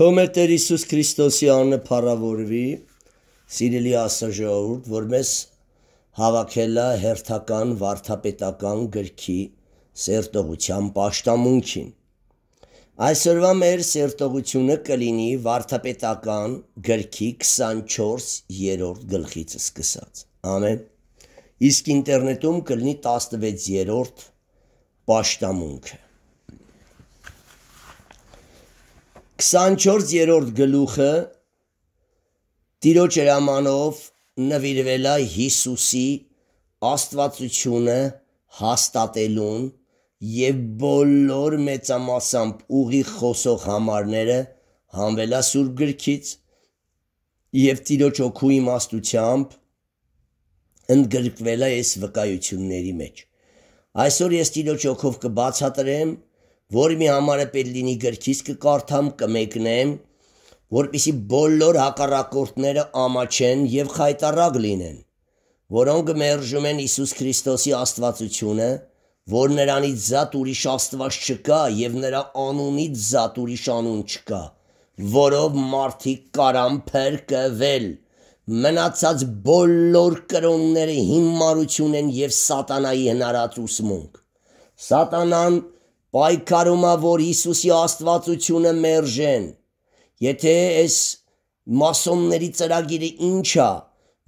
Թող մեր Տեր Հիսուս Քրիստոսի անունը փառավորվի, սիրելի աստաժողովուրդ, որ մեզ հավաքելա հերթական վարդապետական գրքի սերտողության աշտամունքին։ Այսօրվա մեր սերտողությունը կլինի վարդապետական գրքի 24-րդ գլխից սկսած։ Ամեն։ Իսկ ինտերնետում կլինի 16-րդ աշտամունքը։ 24-րդ գլուխը Տիրոջ հրամանով նվիրվել է Հիսուսի աստվածությունը հաստատելուն եւ բոլոր մեծամասամբ ուղի խոսող համարները հանվելա Սուրբ գրքից եւ Տիրոջ օգու իմաստությամբ ընդգրկվել է այս վկայությունների մեջ։ Այսօր ես Տիրոջ օգով կբացատրեմ որ մի համարը պետք լինի գրքից կկարդամ, կմեկնեմ, որպիսի բոլոր հակառակորդները ամաչեն եւ խայտարակ լինեն, որոնք մերժում են Հիսուս Քրիստոսի աստվածությունը, որ նրանից զատ ուրիշ աստված չկա եւ նրա անունից զատ ուրիշ անուն չկա, որով մարդիկ կարան փրկվել։ Մնացած բոլոր կրոնները հիմարություն են եւ սատանայի հնարած ուսմունք։ Սատանան պայքարումա, որ Հիսուսի աստվածությունը մերժեն։ Եթե այս մասոնների ծրագիրը ինչա,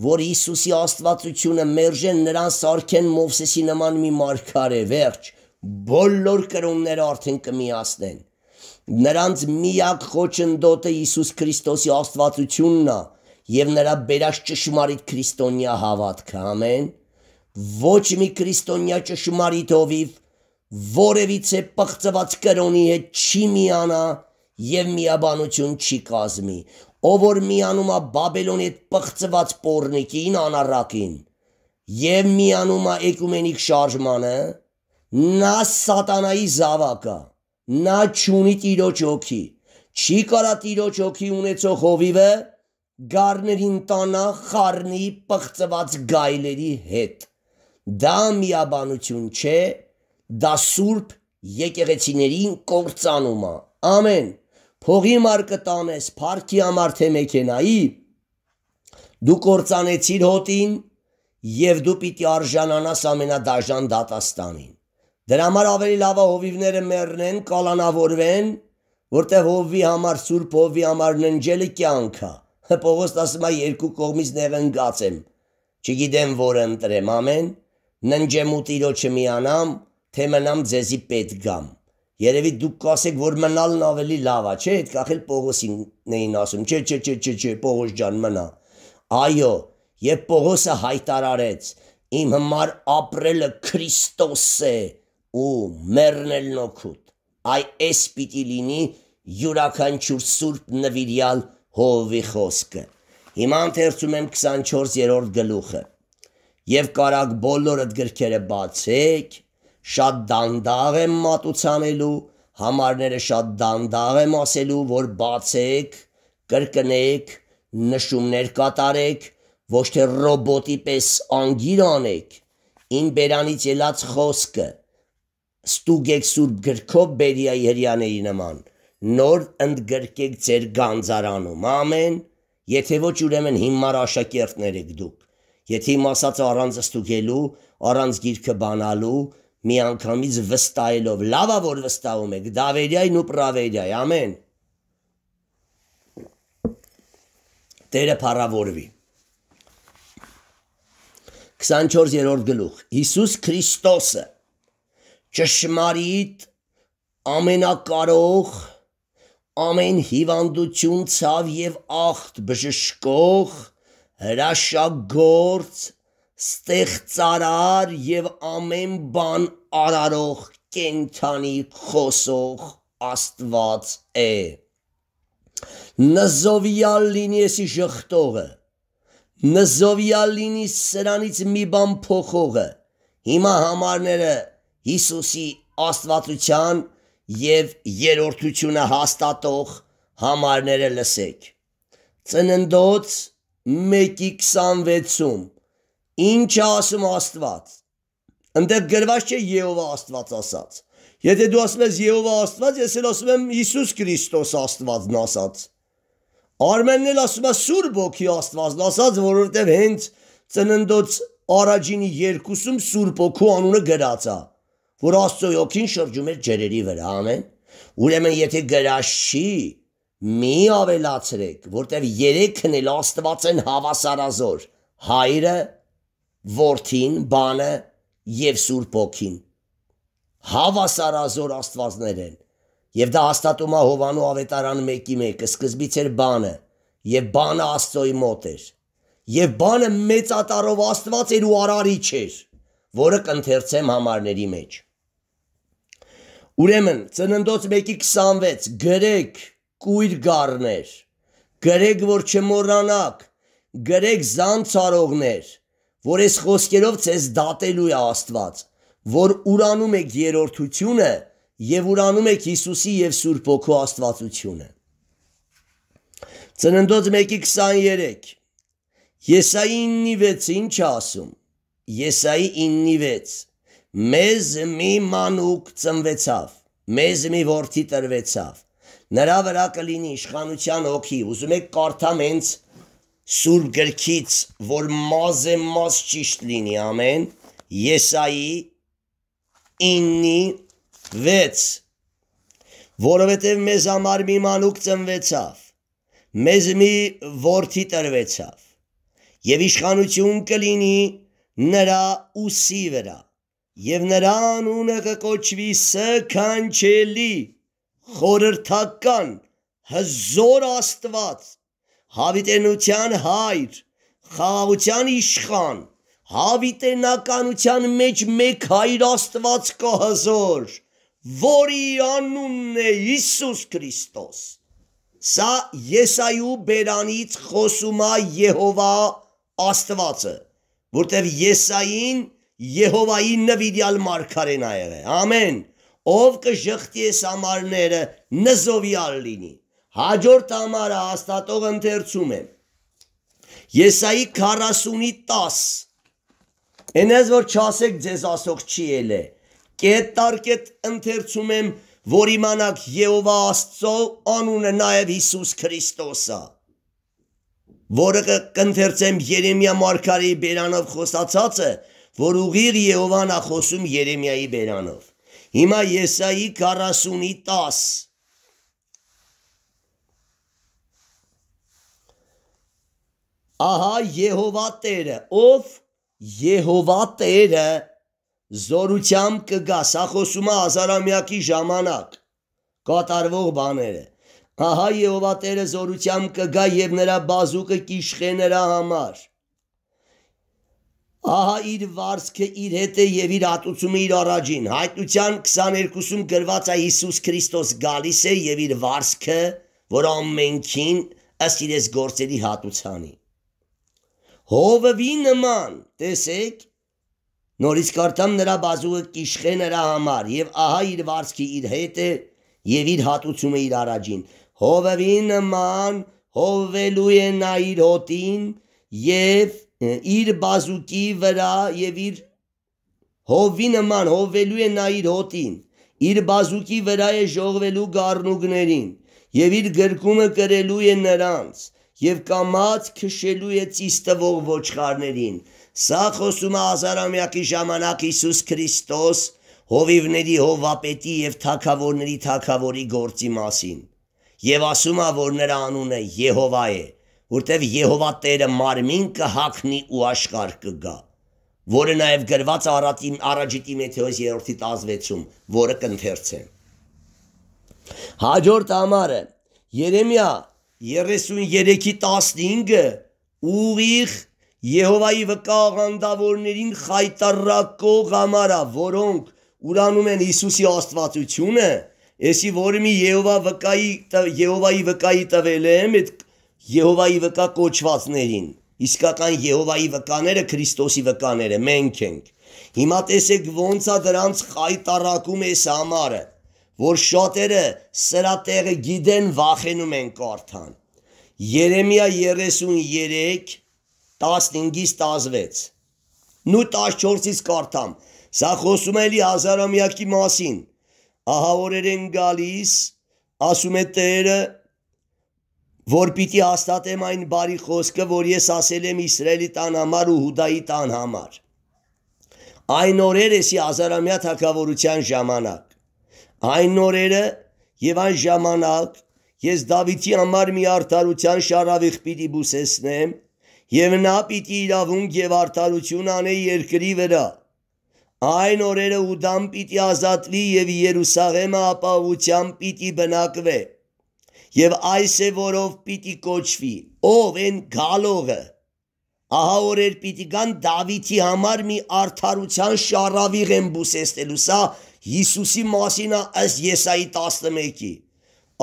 որ Հիսուսի աստվածությունը մերժեն, նրան սարքեն Մովսեսի նման մի մարգարե, վերջ, բոլոր կրոնները արդեն կմիացնեն։ Նրանց միակ խոչընդոտը Հիսուս Քրիստոսի աստվածությունն է եւ նրա բերած ճշմարիտ քրիստոնյա հավատքը, ամեն։ Ոչ մի քրիստոնյա ճշմարիտ ովիվ որևիցե պղծված կրոնի հետ չի միանա եւ միաբանություն չի կազմի, ով որ միանում է Բաբելոնի հետ պղծված Պորնիկին անառակին եւ միանում է էկումենիկ շարժմանը, նա սատանայի զավակա, նա ճունի տիրոջ օքի, չի կարա տիրոջ օքի ունեցող հովիվը գարներին տանա խառնի պղծված գայլերի հետ։ Դա միաբանություն չէ, դա Սուրբ եկեղեցիներին կործանում է։ Ամեն։ Փողի մարկը տանես, парքի համար թե մեքենայի, դու կործանեցիր հոտին եւ դու պիտի արժանանաս ամենադաժան դատաստանին։ Դրա համար ավելի լավ է հովիվները մեռնեն, կալանավորվեն, որտեղ հովվի համար Սուրբ հովվի համար ննջելը կյանքա։ Պողոս ասում է երկու կողմից նեղնգած եմ։ Չգիտեմ որը ընտրեմ, ամեն։ Ննջեմ ու Տիրոջը միանամ, թե մնամ ձեզի պետգամ։ Երևի դուք կասեք, որ մնալն ավելի լավ է, չէ՞, այդ կախել Պողոսին էին ասում։ Չէ, չէ, չէ, չէ, չէ, Պողոս ջան, մնա։ Այո, եւ Պողոսը հայտարարեց. իմ համար ապրելը Քրիստոս է ու մեռնելն օգուտ։ Այ էս պիտի լինի յուրաքանչյուր սուրբ նվիրյալ հովի խոսքը։ Հիմա ընթերցում եմ 24-րդ գլուխը։ Եվ կարակ բոլորդ գրքերը բացեք շատ դանդաղ եմ մատուցանելու, համարները շատ դանդաղ եմ ասելու, որ բացեք, կրկնեք, նշումներ կատարեք, ոչ թե ռոբոտի պես անգիր անեք, իմ բերանից ելած խոսքը, ստուգեք սուրբ գրքով բերիա երյաների նման, նոր ընդգրկեք ձեր գանձարանում, ամեն, եթե ոչ ուրեմն հիմար աշակերտներ եք դուք, եթե իմ ասած առանց ստուգելու, առանց գիրքը բանալու, միանգամից վստահելով լավա որ վստահում եք դավերյային ու պրավերյայի ամեն Տերը փառավորվի 24-րդ գլուխ Հիսուս Քրիստոսը ճշմարիտ ամենակարող ամեն հիվանդություն ցավ եւ ախտ բժշկող հրաշագործ ստեղծարար եւ ամեն բան արարող կենթանի խոսող Աստված է։ Նզովյալ լինի էսի շղթողը։ Նզովյալ լինի սրանից մի բան փոխողը։ Հիմա համարները Հիսուսի աստվածության եւ երրորդությունը հաստատող համարները լսեք։ Ծննդոց 1:26-ում Ինչ ասում Աստված։ Ընդդեմ գրված չէ Եհովա Աստված ասած։ Եթե դու ասում ես Եհովա Աստված, ես էլ ասում եմ Հիսուս Քրիստոս Աստվածն ասած։ Արմենն էլ ասում է Սուրբ Օքի Աստվածն ասած, որովհետև հենց ծննդոց առաջինի երկուսում Սուրբ Օքու անունը գրած է, որ Աստծո Օքին շրջում է ջերերի վրա, ամեն։ Ուրեմն եթե գրած չի, մի ավելացրեք, որտեվ երեքն էլ Աստված են հավասարազոր։ Հայրը, Որդին, բանը եւ Սուրբ Օքին։ Հավասարազոր աստվածներ են։ Եվ դա հաստատում է Հովանու ավետարան 1-ի 1-ը, սկզբից էր բանը, եւ բանը Աստծոյի մոտ էր։ Եվ բանը մեծատարով Աստված էր ու արարիչ էր, որը կընթերցեմ համարների մեջ։ Ուրեմն, ծննդոց 1-ի 26 գրեք կույր գառներ, գրեք որ չմորանաք, գրեք զանցարողներ, որ այս խոսքերով ցեզ դատելու է Աստված, որ ուրանում եք երրորդությունը եւ ուրանում եք Հիսուսի եւ Սուրբ Օքու Աստվածությունը։ Ծննդոց 1:23 Եսայի 9:6 ինչ ասում։ Եսայի 9:6 Մեզ մի մանուկ ծնվեցավ, մեզ մի որդի տրվեցավ։ Նրա վրա կլինի իշխանության օքի, ուզում եք կարդամ հենց Սուրբ գրքից, որ մազը մազ ճիշտ լինի, ամեն, Եսայի 9-ի 6, որովհետև մեզ համար մի մանուկ ծնվեցավ, մեզ մի որդի տրվեցավ, եւ իշխանություն կլինի նրա ուսի վրա, եւ նրա անունը կկոչվի սքանչելի, խորհրդական, հզոր Աստված հավիտենության հայր, խաղաղության իշխան, հավիտենականության մեջ մեկ հայր Աստված կհզոր, որի անունն է Հիսուս Քրիստոս։ Սա Եսայու բերանից խոսում է Եհովա Աստվածը, որտեղ Եսային Եհովայի նվիրյալ մարգարեն ա եղել։ Ամեն, ով կժղթի այս ամարները, նզովյալ լինի։ Հաջորդ համարը հաստատող ընթերցում եմ։ Եսայի 40-ի 10։ Ենես որ չասեք ձեզ ասող չի ելե։ Կետ տարկետ ընթերցում եմ, որ իմանաք Եհովա Աստծո անունը նաև Հիսուս Քրիստոսա։ Որը կընթերցեմ Երեմիա Մարգարի բերանով խոսացածը, որ ուղիղ Եհովան է խոսում Երեմիայի բերանով։ Հիմա Եսայի 40-ի 10 ահա Եհովա Տերը, ով Եհովա Տերը զորությամբ կգա, սա խոսում է ազարամյակի ժամանակ կատարվող բաները։ Ահա Եհովա Տերը զորությամբ կգա եւ նրա բազուկը կիշխե նրա համար։ Ահա իր վարսքը իր հետ է եւ իր ատուցումը իր առաջին։ Հայտնության 22-ում գրված է Հիսուս Քրիստոս գալիս է եւ իր վարսքը, որ ամենքին ըստ իր գործերի հատուցանի։ Հովվի նման, տեսեք, նորից կարտամ նրա բազուը կիշխե նրա համար եւ ահա իր վարսքի իր հետ է եւ իր հատուցումը իր առաջին։ Հովվի նման հովվելու է նա իր հոտին եւ իր բազուկի վրա եւ իր հովվի նման հովվելու է նա իր հոտին իր բազուկի վրա է ժողվելու գառնուկներին եւ իր գրկումը կրելու է նրանց եւ կամած քշելու է ցիստվող ոչխարներին։ Սա խոսում է Ազարամյակի ժամանակ Հիսուս Քրիստոս հովիվների հովապետի եւ թակավորների թակավորի գործի մասին։ Եվ ասում է, որ նրա անունը Եհովա է, որտեւ Եհովա Տերը մարմին կհակնի ու աշխարհ կգա, որը նաեւ գրված առաջին առաջիտի Մեթեոս 3-ի 16-ում, որը կընթերցեմ։ Հաջորդ ամառը Երեմիա 33-ի 15-ը ուղիղ Եհովայի վկա ղանդավորներին խայտարակող համարա, որոնք ուրանում են Հիսուսի աստվածությունը, եսի որը մի Եհովա վկայի Եհովայի վկայի տվել եմ այդ Եհովայի վկա կոչվածներին։ Իսկական Եհովայի վկաները Քրիստոսի վկաները մենք ենք։ Հիմա տեսեք ոնց է դրանց խայտարակում էս համարը որ շատերը սրա տեղը գիտեն վախենում են կարդան։ Երեմիա 33 15-ից 16 նու 14-ից կարդամ։ Սա խոսում է լի հազարամյակի մասին։ Ահա օրեր են գալիս, ասում է Տերը, որ պիտի հաստատեմ այն բարի խոսքը, որ ես ասել եմ Իսրայելի տան համար ու Հուդայի տան համար։ Այն օրերը սի հազարամյա թակավորության ժամանակ Այն օրերը եւ այն ժամանակ ես Դավիթի համար մի արդարության շարավիղ պիտի բուսեսնեմ եւ նա պիտի իրավունք եւ արդարություն անեի երկրի վրա։ Այն օրերը Ուդամ պիտի ազատվի եւ Երուսաղեմը ապահովությամբ պիտի բնակվե։ Եվ այս է որով պիտի կոչվի, ով են գալողը։ Ահա օրեր պիտի գան Դավիթի համար մի արդարության շարավիղ են բուսեստելու։ Սա Հիսուսի մասին այս Եսայի 11-ի։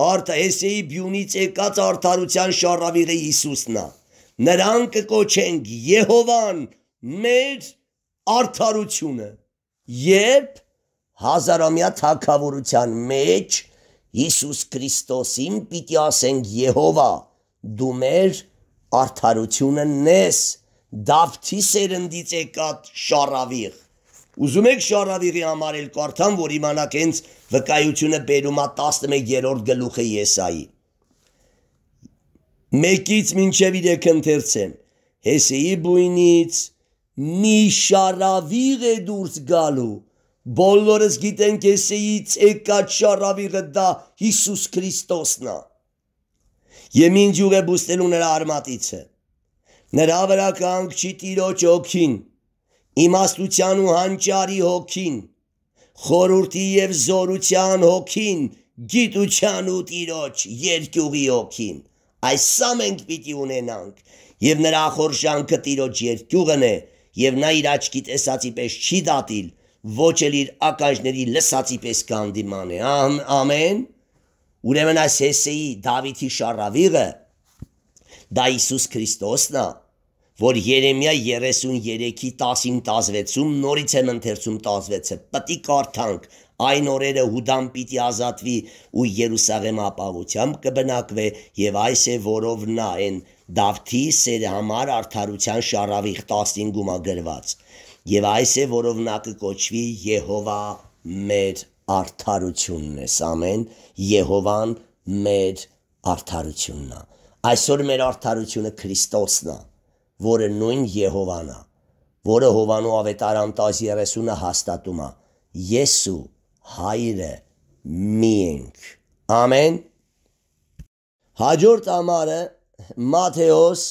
Արդ Հեսեի բյունից եկած արդարության շարավիրը Հիսուսն է։ Նրան կկոչենք Եհովան, մեր արդարությունը։ Երբ հազարամյա թակավորության մեջ Հիսուս Քրիստոսին պիտի ասենք Եհովա, դու մեր արդարությունը ես, Դավթի սերնդից եկած շարավիղ։ Ուզում եք շարավիրի համար էլ կարդամ, որ իմանաք հենց վկայությունը բերում է 11-րդ գլուխը Եսայի։ Մեկից մինչև իրեք ընթերցեմ։ Հեսեի բույնից մի շարավիղ է դուրս գալու։ Բոլորս գիտենք Հեսեից եկած շարավիղը դա Հիսուս Քրիստոսն է։ Եմ ինչ ուղե բուստելու նրա արմատիցը։ Նրա վրա կանգ չի տիրոջ օքին, իմաստության ու հանճարի հոգին, խորուրդի եւ զորության հոգին, գիտության ու տիրոջ երկյուղի հոգին։ Այս սա մենք պիտի ունենանք եւ նրա խորշանքը տիրոջ երկյուղն է եւ նա իր աչքի տեսածի պես չի դատիլ, ոչ էլ իր ականջների լսածի պես կանդիման է։ Ամ, Ամեն։ Ուրեմն այս Հեսեի Դավիթի շարավիղը դա Հիսուս Քրիստոսն է։ դա որ Երեմիա 33-ի 10-ին 16-ում նորից եմ ընթերցում 16-ը։ Պետք է կարդանք այն օրերը Հուդան պիտի ազատվի ու Երուսաղեմը ապահովությամբ կբնակվե եւ այս է որով նա այն Դավթի սեր համար արդարության շարավիղ 15-ում ագրված եւ այս է որով նա կկոչվի Եհովա մեր արդարությունն է ամեն Եհովան մեր արդարությունն է այսօր մեր արդարությունը Քրիստոսն է որը նույն Եհովան է, որը Հովանու ավետարան 10:30-ը հաստատում է. Ես ու հայրը մի ենք։ Ամեն։ Հաջորդ ամառը Մատթեոս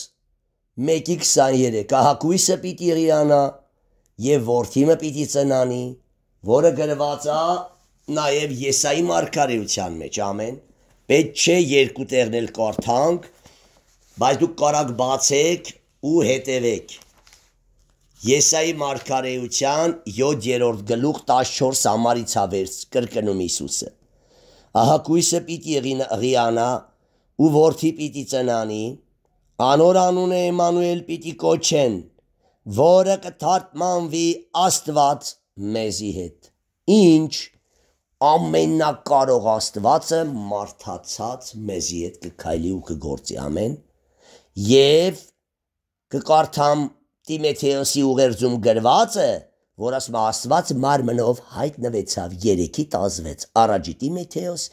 1:23 Կահակույսը պիտի ղիանա եւ ворթիմը պիտի ծնանի, որը գրված է նաեւ Եսայի մարգարեության մեջ, ամեն։ Պետք չէ երկու տեղն էլ կարդանք, բայց դուք կարակ բացեք ու հետևեք։ Եսայի մարգարեության 7-րդ գլուխ 14 համարից ավերս կրկնում Հիսուսը։ Ահա կույսը պիտի ղիանա ու որդի պիտի ծնանի, անոր անունը Էմանուել պիտի կոչեն, որը կթարգմանվի Աստված մեզի հետ։ Ինչ ամենակարող Աստվածը մարդացած մեզի հետ կքայլի ու կգործի։ Ամեն։ Եվ կկարդամ Տիմեթեոսի ուղերձում գրվածը, որ ասում Աստված մարմնով հայտնվեցավ 3-ի 16, առաջի Տիմեթեոս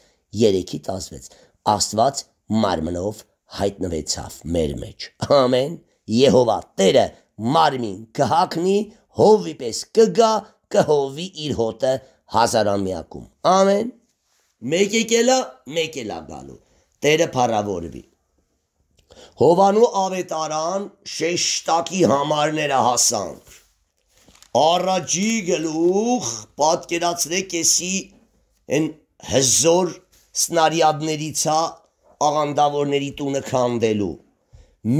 3-ի 16, Աստված մարմնով հայտնվեցավ մեր մեջ։ Ամեն, Եհովա Տերը մարմին կհակնի, հովի պես կգա, կհովի իր հոտը հազարամյակում։ Ամեն, մեկ եկելա, մեկ ելա գալու։ Տերը փառավորվի։ Հովանու ավետարան շեշտակի համարները հասան։ Առաջի գլուխ պատկերացրեք էսի են հզոր սնարյադներից հա աղանդավորների տունը քանդելու։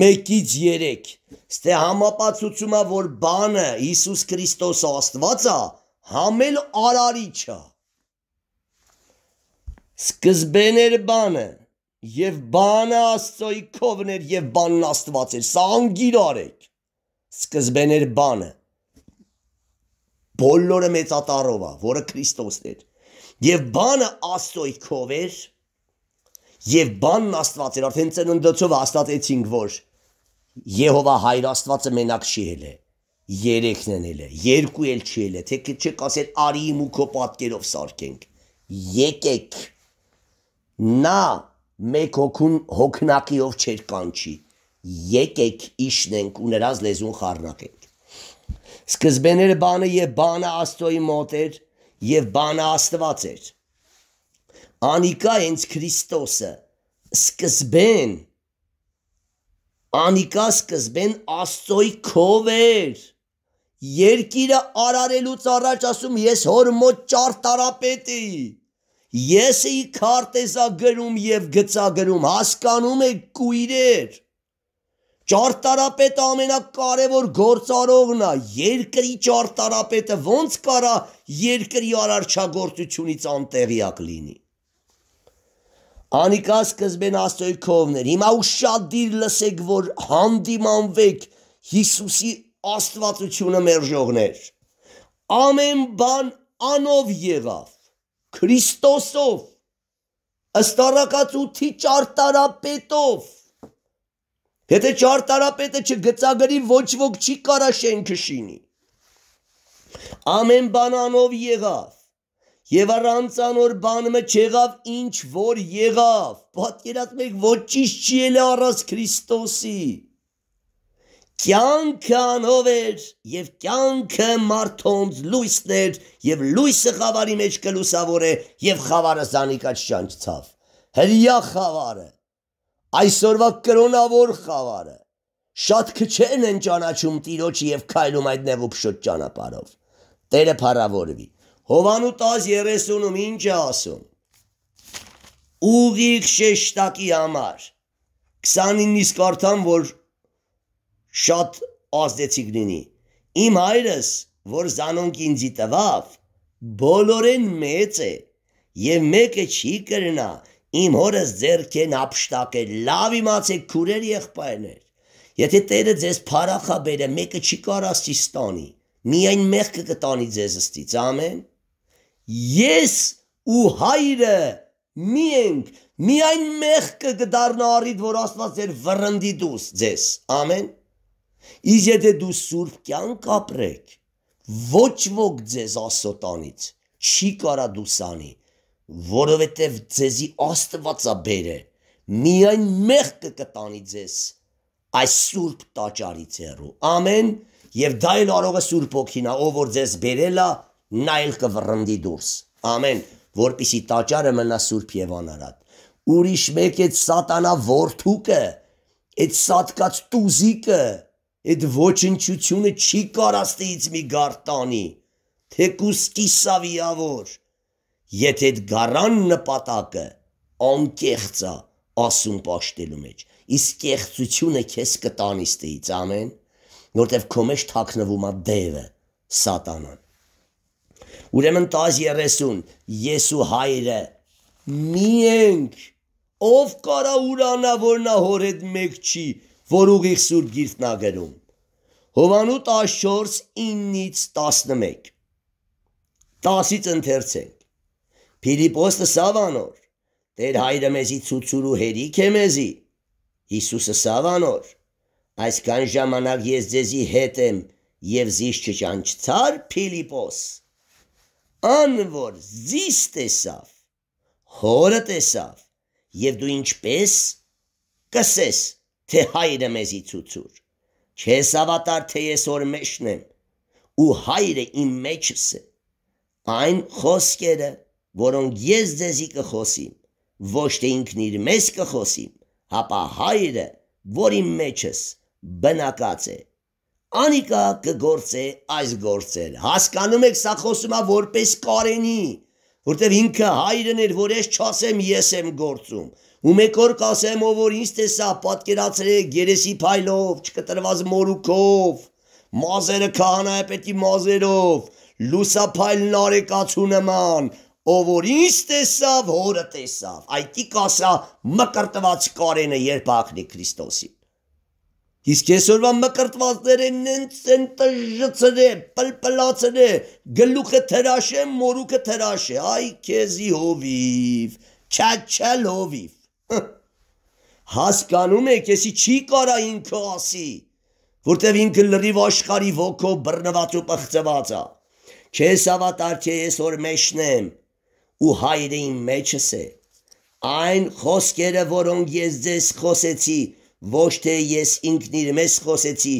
Մեկից 3։ Ստե համապացուցումա որ բանը Հիսուս Քրիստոս Աստվածա համել արարիչա։ Սկզբեն էր բանը Եվ բանը Աստծոյի կովն էր եւ բանն Աստված էր։ Սա անգիրար է։ Սկզբեն էր բանը։ Բոլորը մեծատարով է, որը Քրիստոսն էր։ Եվ բանը Աստծոյի կով էր եւ բանն Աստված էր։ Արդեն ծննդոցով հաստատեցինք, որ Եհովա հայր Աստվածը մենակ չի ելը։ Երեքն են ելը, երկու էլ չի ելը, թե չեք ասել արի իմ ու քո պատկերով սարքենք։ Եկեք նա մեկ հոգուն հոգնակիով չեր կանչի։ Եկեք իշնենք ու նրանց լեզուն խառնակենք։ Սկզբեները բանը եւ բանը Աստծոյի մոտ էր եւ բանը Աստված էր։ Անիկա հենց Քրիստոսը սկզբեն Անիկա սկզբեն Աստծոյի քով էր։ Երկիրը արարելուց առաջ ասում ես հոր մոտ ճարտարապետ էի։ Ես էի քարտեզագրում եւ գծագրում, հասկանում եք կույրեր։ Ճարտարապետը ամենակարևոր գործարողն է, երկրի ճարտարապետը ոնց կարա երկրի արարչագործությունից անտեղյակ լինի։ Անիկա սկզբեն Աստծոյի կողմներ։ Հիմա ուրشادիր լսեք, որ հանդիմանվեք Հիսուսի Աստվածությունը մերժողներ։ Ամեն բան անով եղավ Քրիստոսով ըստ առակացուցի ճարտարապետով Եթե ճարտարապետը չգծագրի ոչ ոք չի կարա շենքը շինի Ամեն բան անով եղավ Եվ առանց անոր բանը չեղավ ինչ որ եղավ։ Պատկերացնեք ոչինչ չի ելա առանց Քրիստոսի։ Կյանքը անով էր եւ կյանքը մարդոնց լույսն էր եւ լույսը խավարի մեջ կլուսավոր է եւ խավարը զանիկած շանչցավ։ Հրյա խավարը, այսօրվա կրոնավոր խավարը։ Շատ քչեն են ճանաչում Տիրոջը եւ քայլում այդ նեղուփշոտ ճանապարով։ Տերը փառավորվի։ Հովանու 10:30-ում ինչ է ասում։ Ուղիղ շեշտակի համար 29-ից կարդամ, որ շատ ազդեցիկ լինի։ Իմ հայրս, որ զանոնք ինձի տվավ, բոլորեն մեծ է եւ մեկը չի կրնա։ Իմ հորս ձերքեն ապշտակել, լավ իմացեք քուրեր եղբայրներ։ Եթե Տերը ձեզ փարախա բերը, մեկը չի կարասի ստանի, միայն մեղքը կտանի ձեզ ըստից, ամեն։ Ես ու հայրը մի ենք, միայն մեղքը կդառնա առիթ, որ Աստված ձեր վրընդի դուս ձեզ, ամեն։ Իսկ եթե դու սուրբ կյանք ապրեք, ոչ ոք ձեզ Աստծո տանից չի կարա դուսանի, որովհետև ձեզի Աստվածա բերե, միայն մեղքը կտանի ձեզ այս սուրբ տաճարից հեռու։ Ամեն եւ դա էլ արողը սուրբ ոգին, ով որ ձեզ բերելա, նա էլ կվռնդի դուրս։ Ամեն, որpիսի տաճարը մնա սուրբ եւ անարատ։ Ուրիշ մեկ այդ սատանա ворթուկը, այդ սատկած տուզիկը, Այդ ոչնչությունը չի կարաստեից մի գարտանի, թե կուստի սավիավոր։ Եթե այդ գարան նպատակը անկեղծա ասում պաշտելու մեջ, իսկ կեղծությունը քեզ կտանի ստեից, ամեն, որտեվ քո մեջ թաքնվում է դևը, սատանան։ Ուրեմն 10:30 ես ու հայրը մի ենք ով կարա ուրանա որ նա հորդ մեկ չի որ ուղիղ Սուրբ Գիրքն ագրում։ Հովանու 14 9-ից 11։ 10-ից ընթերցենք։ Ֆիլիպոս Սավանոր, Տեր հայրը մեզի ցուցուր ու հերիք է մեզի։ Հիսուսը Սավանոր, այսքան ժամանակ ես ձեզի հետ եմ եւ զիս չճանչցար Ֆիլիպոս։ Անոր զիս տեսավ, հորը տեսավ, եւ դու ինչպես կսես թե հայրը մեզի ցուցուր։ Չես ավատար, թե ես օր մեջն եմ, ու հայրը իմ մեջս է։ Այն խոսքերը, որոնք ես ձեզի կխոսիմ, ոչ թե ինքն իր մեզ կխոսիմ, հապա հայրը, որ իմ մեջս բնակած է։ Անիկա կգործե այս գործեր։ Հասկանում եք, սա խոսումա որպես Կարենի, որտեղ ինքը հայրն էր, որ ես չասեմ, ես եմ գործում։ Ու մեկ օր կասեմ, ով որ ինձ տեսա, պատկերացրեք երեսի փայլով, չկտրված մորուքով, մազերը քահանայապետի մազերով, լուսափայլն արեկացու նման, ով որ ինձ տեսավ, հորը տեսավ, այդի կասա մկրտված կարենը երբ ակնի Քրիստոսին։ Իսկ այսօրվա մկրտվածները նենց են տժծրե, պլպլացրե, գլուխը թրաշե, մորուքը թրաշե, այ քեզի հովիվ, չաչալ հովիվ։ Հասկանում եք, եսի չի կարա ինքը ասի, որտեվ ինքը լրիվ աշխարի ոգով բռնված ու պղծված է։ Քեզ ավատար թե ես որ մեջն եմ ու հայրը իմ մեջս է։ Այն խոսքերը, որոնք ես ձեզ խոսեցի, ոչ թե ես ինքն իր մեզ խոսեցի,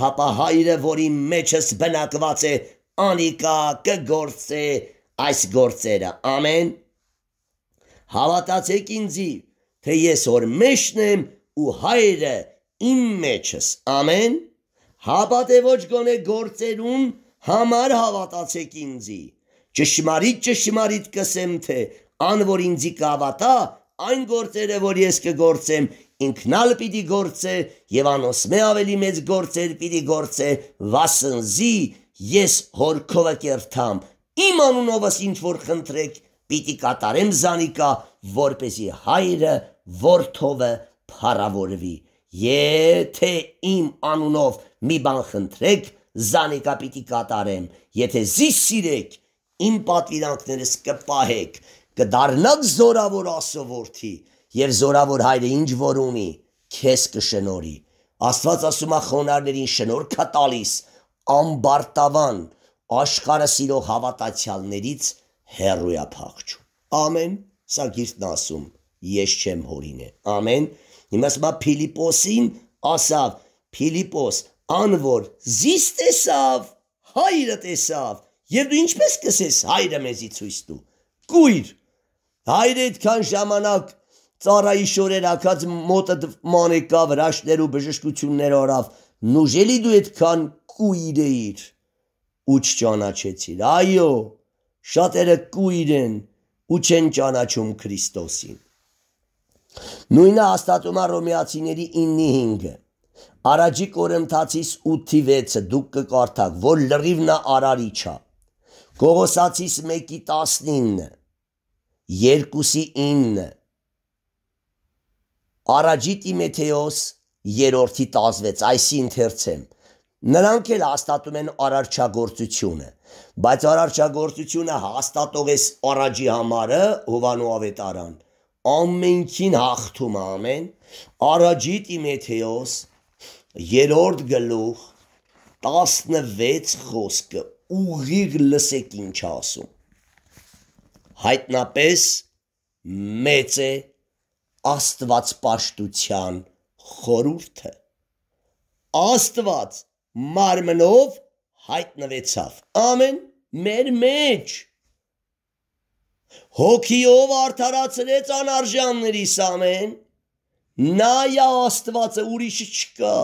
հապա հայրը, որի մեջս բնակված է, անիկա կգործե այս գործերը։ Ամեն։ Հավատացեք ինձի, թե ես որ մեջն եմ ու հայրը իմ մեջս ամեն հապատե ոչ գոնե գործերում համար հավատացեք ինձի ճշմարիտ ճշմարիտ կսեմ թե ան որ ինձի կավատա այն գործերը որ ես կգործեմ ինքնալ պիտի գործե եւ անոսմե ավելի մեծ գործեր պիտի գործե վասնզի ես հորքովը կերտամ իմ անունովս ինչ որ խնդրեք պիտի կատարեմ զանիկա որպեսի հայրը որդովը փառավորվի։ Եթե իմ անունով մի բան խնդրեք, զանիկա պիտի կատարեմ։ Եթե զիս սիրեք, իմ պատվիրանքներս կպահեք, կդառնաք զորավոր ասովորդի, եւ զորավոր հայրը ինչ որ ունի, քեզ կշնորի։ Աստված ասում է խոնարներին շնորհքա տալիս ամբարտավան աշխարհը սիրող հավատացյալներից հերոյա փախչում։ Ամեն, սա գիրտն ասում ես չեմ հորինե։ Ամեն։ Հիմա սա Ֆիլիպոսին ասավ. Ֆիլիպոս, անոր զիս տեսավ, հայրը տեսավ։ Եվ դու ինչպես կսես հայրը մեզի ցույց տու։ Կույր։ Հայրը այդքան ժամանակ ծառայի շորեր ակած մոտը մանեկա վրաշներ ու բժշկություններ արավ։ Նուժելի դու այդքան կույր էիր։ Ու ճանաչեցիր։ Այո, շատերը կույր են ու չեն ճանաչում Քրիստոսին։ Նույնը հաստատում է Ռոմեացիների 9:5-ը։ Արաջի Կորինթացիս 8:6-ը դուք կկարդաք, որ լրիվն է արարիչա։ Կողոսացիս 1:19-ը, 2:9-ը։ Արաջի Տիմեթեոս 3:16, այսի ընթերցեմ։ Նրանք էլ հաստատում են արարչագործությունը, բայց արարչագործությունը հաստատող է առաջի համարը Հովանու ավետարան ամենքին հաղթում ամեն առաջի Տիմեթեոս երրորդ գլուխ 16 խոսքը ուղիղ լսեք ինչ ասում հայտնապես մեծ է աստված պաշտության խորուրդը աստված մարմնով հայտնվեցավ ամեն մեր մեջ հոգիով արդարացրեց անարժանների սամեն, նայա աստվածը ուրիշը չկա։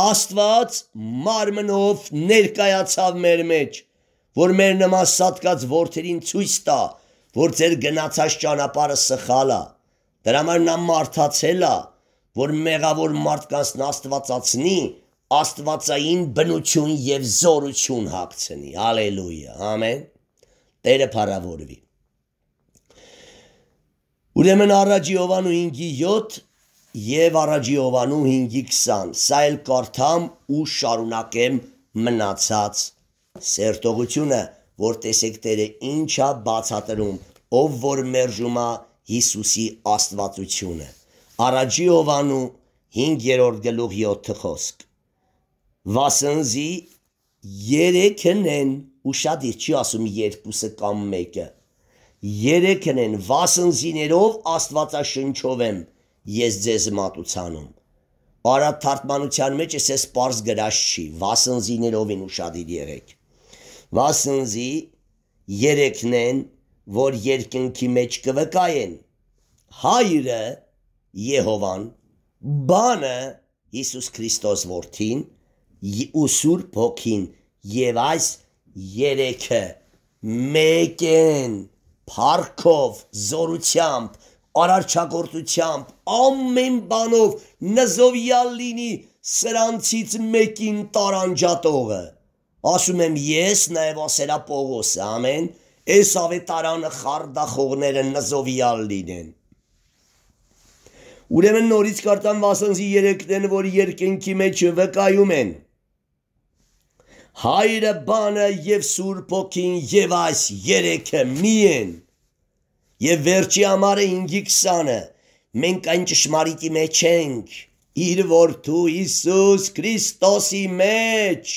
Աստված մարմնով ներկայացավ մեր մեջ, որ մեր նման սատկած որդերին ցույց տա, որ ձեր գնացած ճանապարհը սխալ է։ Դրա համար նա մարդացել է, որ մեղավոր մարդկանց աստվածացնի, աստվածային բնություն եւ զորություն հագցնի։ Հալելույա։ Ամեն։ Տերը փառավորվի։ Ուրեմն առաջ Իովանու 5:7 եւ առաջ Իովանու 5:20 սա էլ կարդամ ու շարունակեմ մնացած սերտողությունը, որ տեսեք Տերը ինչա բացատրում, ով որ մերժում է Հիսուսի աստվածությունը։ Առաջ Իովանու 5-րդ գլուխ 7 խոսք։ Վասնզի երեքն են ու շատ իր չի ասում երկուսը կամ մեկը։ Երեքն են վասնզիներով աստվածաշնչով եմ ես ձեզ մատուցանում։ Արա թարգմանության մեջ էս էս པարզ գրած չի, վասնզիներովին ուրشادիր երեք։ Վասնզի երեքն են, որ երկնքի մեջ կվկայեն։ Հայրը Եհովան, բանը Հիսուս Քրիստոս որդին ու Սուրբ Հոգին եւ այս երեքը մեկ են փառքով, զորությամբ, արարչագործությամբ, ամեն բանով նզովյալ լինի սրանցից մեկին տարանջատողը։ Ասում եմ ես, նաև ասելա Պողոսը, ամեն, այս ավետարանը խարդախողները նզովյալ լինեն։ Ուրեմն նորից կարտան վասնզի երեքն են, որ երկնքի մեջ վկայում են հայրը բանը եւ Սուրբ Օքին եւ այս երեքը մի են։ Եվ վերջի համարը 5:20-ը մենք այն ճշմարիտի մեջ ենք իր որդու Հիսուս Քրիստոսի մեջ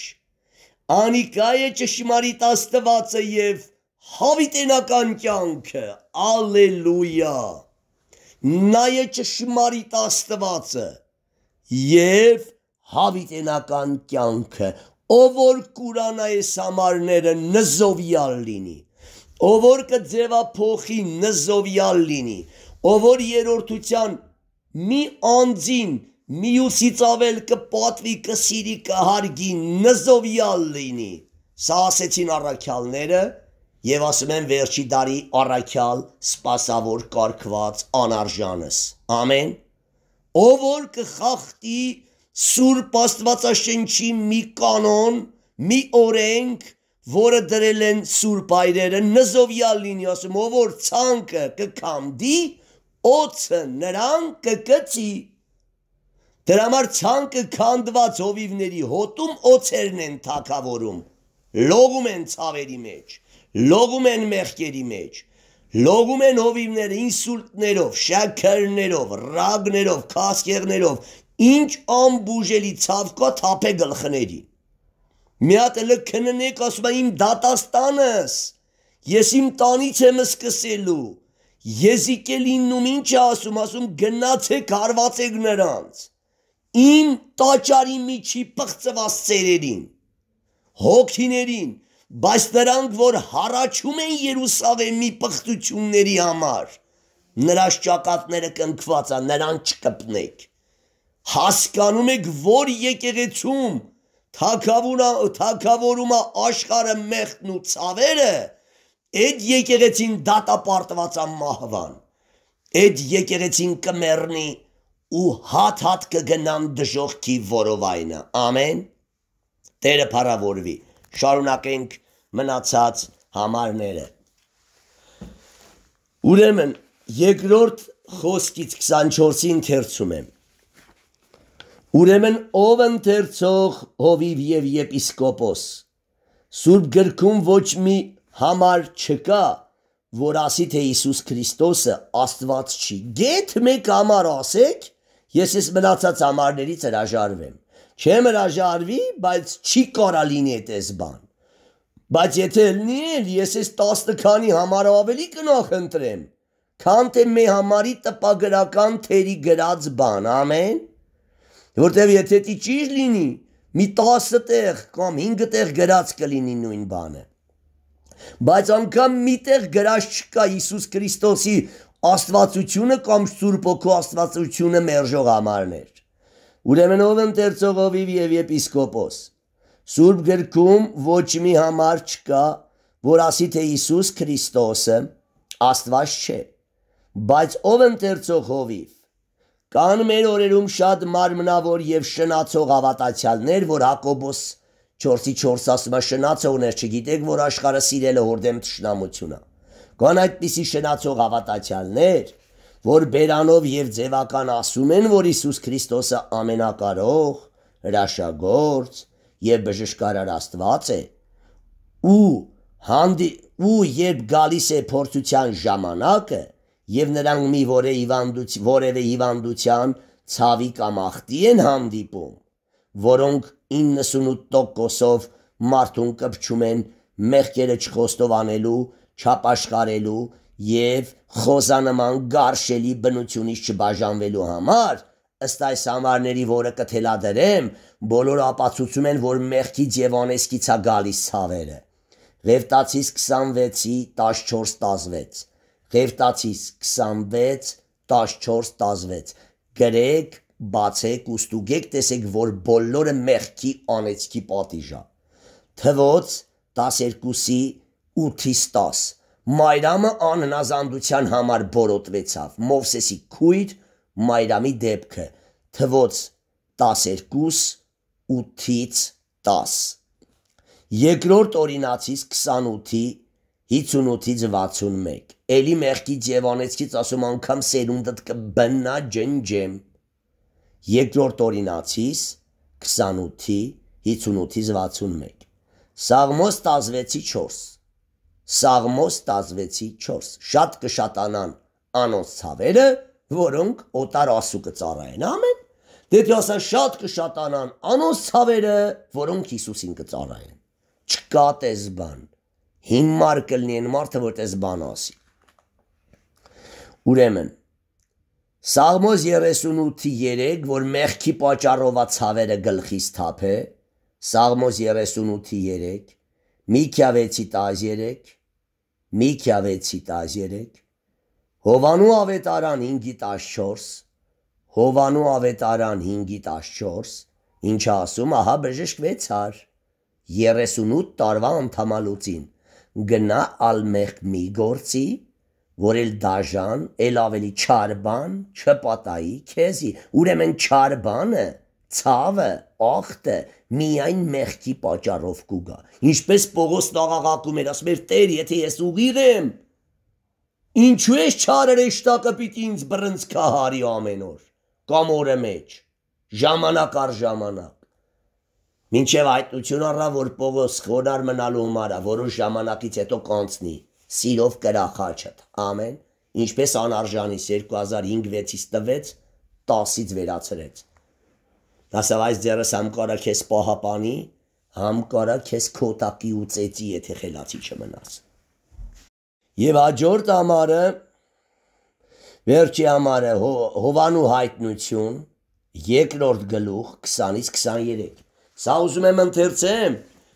անիկա է ճշմարիտ Աստվածը եւ հավիտենական կյանքը ալելույա նա է ճշմարիտ Աստվածը եւ հավիտենական կյանքը ով որ կուրանա այս համարները նզովյալ լինի ով որ կձևափոխի նզովյալ լինի ով որ երրորդության մի անձին միուսից ավել կպատվի կսիրի կհարգի նզովյալ լինի սա ասեցին առաքյալները եւ ասում են վերջի դարի առաքյալ սпасավոր կարկված անարժանս ամեն ով որ կխախտի Սուրբ Աստվածաշնչի մի կանոն, մի օրենք, որը դրել են Սուրբ Այրերը նզովյալ լինի, ասում, ով որ ցանկը կքամդի, օծը նրան կկծի։ Դրա համար ցանկը քանդված հովիվների հոտում օծերն են թակավորում, լողում են ցավերի մեջ, լողում են մեղքերի մեջ, լողում են հովիվները ինսուլտներով, շաքարներով, ռագներով, քասկեղներով, Ինչ ամբուժելի ցավ կա թափե գլխների։ Մի հատ էլ քննեք ասում եմ դատաստանս։ Ես իմ տանից եմ սկսելու։ Եզիկելին ու ինչ ասում, ասում գնացեք հարվածեք նրանց։ Իմ տաճարի միջի պղծված ծերերին, հոգիներին, բայց նրանք, որ հառաչում են Երուսաղեմի պղծությունների համար, նրանց ճակատները կնքված են, նրանք չկպնեք։ Հասկանում եք, որ եկեղեցում թակավորումա աշխարը մեղքն ու ցավերը, այդ եկեղեցին դատապարտված ամահվան։ Այդ եկեղեցին կմեռնի ու հատ-հատ կգնան դժողքի որովայնը։ Ամեն։ Տերը փառավորվի։ Շարունակենք մնացած համարները։ Ուրեմն, երկրորդ խոսքից 24-ին թերցում եմ Ուրեմն ով ընթերցող հովիվ եւ եպիսկոպոս։ Սուրբ գրքում ոչ մի համար չկա, որ ասի թե Հիսուս Քրիստոսը Աստված չի։ Գեթ մեկ համար ասեք, ես ես մնացած համարներից հրաժարվեմ։ Չեմ հրաժարվի, բայց չի կարա լինի այդ էս բան։ Բայց եթե լինի, ես ես 10 քանի համար ավելի կնախ ընտրեմ, քան թե մի համարի տպագրական թերի գրած բան, ամեն։ Որտեւ եթե ճիշտ լինի, մի 10 տեղ կամ 5 տեղ գրած կլինի նույն բանը։ Բայց անգամ միտեղ գրած չկա Հիսուս Քրիստոսի աստվածությունը կամ Սուրբ Օքու աստվածությունը մերժող համարներ։ Ուրեմն ով ընթերցողովիվ եւ եպիսկոպոս։ Սուրբ գրքում ոչ մի համար չկա, որ ասի թե Հիսուս Քրիստոսը աստված չէ, բայց ով ընթերցողովիվ Կան մեր օրերում շատ մարմնավոր եւ շնացող ավատացյալներ, որ Հակոբոս 4:4 ասում է շնացողներ, չգիտեք, որ աշխարհը սիրելը հորդեմ ճշնամությունա։ Կան այդպիսի շնացող ավատացյալներ, որ բերանով եւ ձևական ասում են, որ Հիսուս Քրիստոսը ամենակարող, հրաշագործ եւ բժշկարար Աստված է։ Ու հանդի ու երբ գալիս է փորձության ժամանակը, եւ նրանք մի որևէ հիվանդույթ, որևէ հիվանդության ցավի կամ ախտի են հանդիպում, որոնք 98%-ով մարդուն կպչում են մեղքերը չխոստովանելու, չապաշխարելու եւ խոզանման գարշելի բնությունից չբաժանվելու համար ըստ այս համարների, որը կթելադրեմ, բոլորը ապացուցում են, որ մեղքից եւ անեսքից է գալիս ցավերը։ Լևտացիս 26-ի 14-16 Տերտացիս 26 14-16 գրեք, բացեք ու ստուգեք տեսեք, որ բոլորը մեղքի անեցքի պատիժա։ Թվոց 12-ի 8-ից 10 Մայրամը անհնազանդության համար բորոտվեցավ։ Մովսեսի քույր Մայրամի դեպքը թվոց 12 8-ից 10 Երկրորդ օրինացից 28-ի 58-ից 61 էլի մեղքից եւ անեցքից ասում անգամ սերունդդ կբնա ջնջեմ։ Երկրորդ օրինացիս 28-ի 58-ից 61։ Սաղմոս 16-ի 4։ Սաղմոս 16-ի 4։ Շատ կշատանան անոնց ցավերը, որոնք օտար ասուկը ծառայեն։ Ամեն։ Դե դու ասա շատ կշատանան անոնց ցավերը, որոնք Հիսուսին կծառայեն։ Չկա տես բան։ Հիմար կլինի այն մարդը, որ տես բան ասի։ Ուրեմն Սաղմոս 38-ի 3, որ մեղքի պատճառովա ցավերը գլխից թափե, Սաղմոս 38-ի 3, Միքիա 6-ի 13, Միքիա 6-ի 13, Հովանու ավետարան 5-ի 14, Հովանու ավետարան 5-ի 14, ինչը ասում ահա բժշկվեցար 38 տարվա անթամալուծին գնա ալմեղ մի գործի որ էլ դաժան, էլ ավելի չարբան չպատայի քեզի։ Ուրեմն չարբանը, ցավը, ախտը միայն մեղքի պատճառով կուգա։ Ինչպես Պողոս նաղաղակում էր, ասում էր՝ «Տեր, եթե ես ուղիղ եմ, ինչու ես չարերեշտակը պիտի ինձ բռնց քահարի ամեն օր կամ օրը մեջ, ժամանակ առ ժամանակ»։ Մինչև հայտնություն առա, որ Պողոս խոնար մնալու համար որոշ ժամանակից հետո կանցնի սիրով կրախաչդ, ամեն, ինչպես անարժանիս 2005-6-ից տվեց, 10-ից վերացրեց։ Ասավ այս ձերս համկարա քեզ պահապանի, համկարա քեզ քոտակի ու ծեծի, եթե խելացի չմնաս։ Եվ հաջորդ ամառը վերջի ամառը հո, Հովանու հայտնություն, երկրորդ գլուխ 20-ից 23։ Սա ուզում եմ ընթերցեմ,